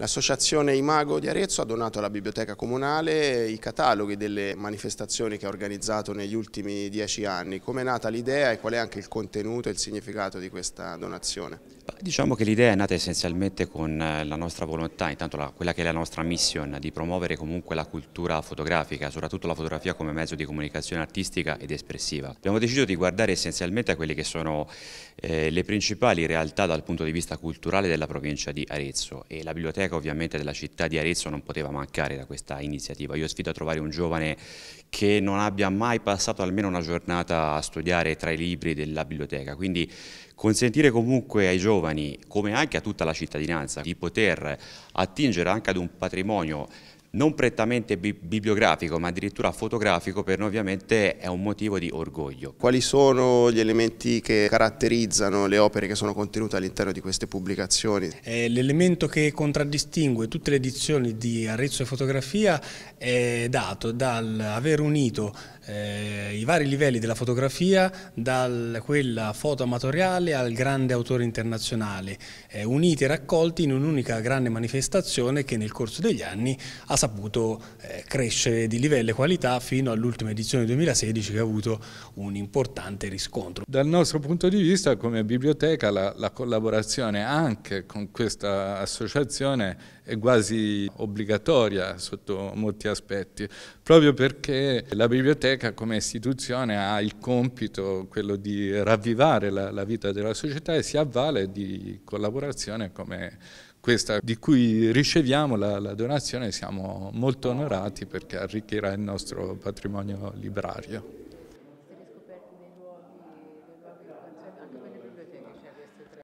L'associazione Imago di Arezzo ha donato alla biblioteca comunale i cataloghi delle manifestazioni che ha organizzato negli ultimi dieci anni. Come è nata l'idea e qual è anche il contenuto e il significato di questa donazione? Diciamo che l'idea è nata essenzialmente con eh, la nostra volontà, intanto la, quella che è la nostra mission, di promuovere comunque la cultura fotografica, soprattutto la fotografia come mezzo di comunicazione artistica ed espressiva. Abbiamo deciso di guardare essenzialmente a quelle che sono eh, le principali realtà dal punto di vista culturale della provincia di Arezzo e la biblioteca biblioteca ovviamente della città di Arezzo non poteva mancare da questa iniziativa. Io sfido a trovare un giovane che non abbia mai passato almeno una giornata a studiare tra i libri della biblioteca, quindi consentire comunque ai giovani, come anche a tutta la cittadinanza, di poter attingere anche ad un patrimonio non prettamente bi bibliografico ma addirittura fotografico per noi ovviamente è un motivo di orgoglio. Quali sono gli elementi che caratterizzano le opere che sono contenute all'interno di queste pubblicazioni? Eh, l'elemento che contraddistingue tutte le edizioni di Arezzo e Fotografia è dato dall'aver unito eh, i vari livelli della fotografia, da quella foto amatoriale al grande autore internazionale, eh, uniti e raccolti in un'unica grande manifestazione che nel corso degli anni ha saputo eh, crescere di livello e qualità fino all'ultima edizione 2016 che ha avuto un importante riscontro. Dal nostro punto di vista come biblioteca la, la collaborazione anche con questa associazione è quasi obbligatoria sotto molti aspetti, proprio perché la biblioteca biblioteca come istituzione ha il compito, quello di ravvivare la, la vita della società e si avvale di collaborazione come questa di cui riceviamo la, la donazione. Siamo molto onorati perché arricchirà il nostro patrimonio librario.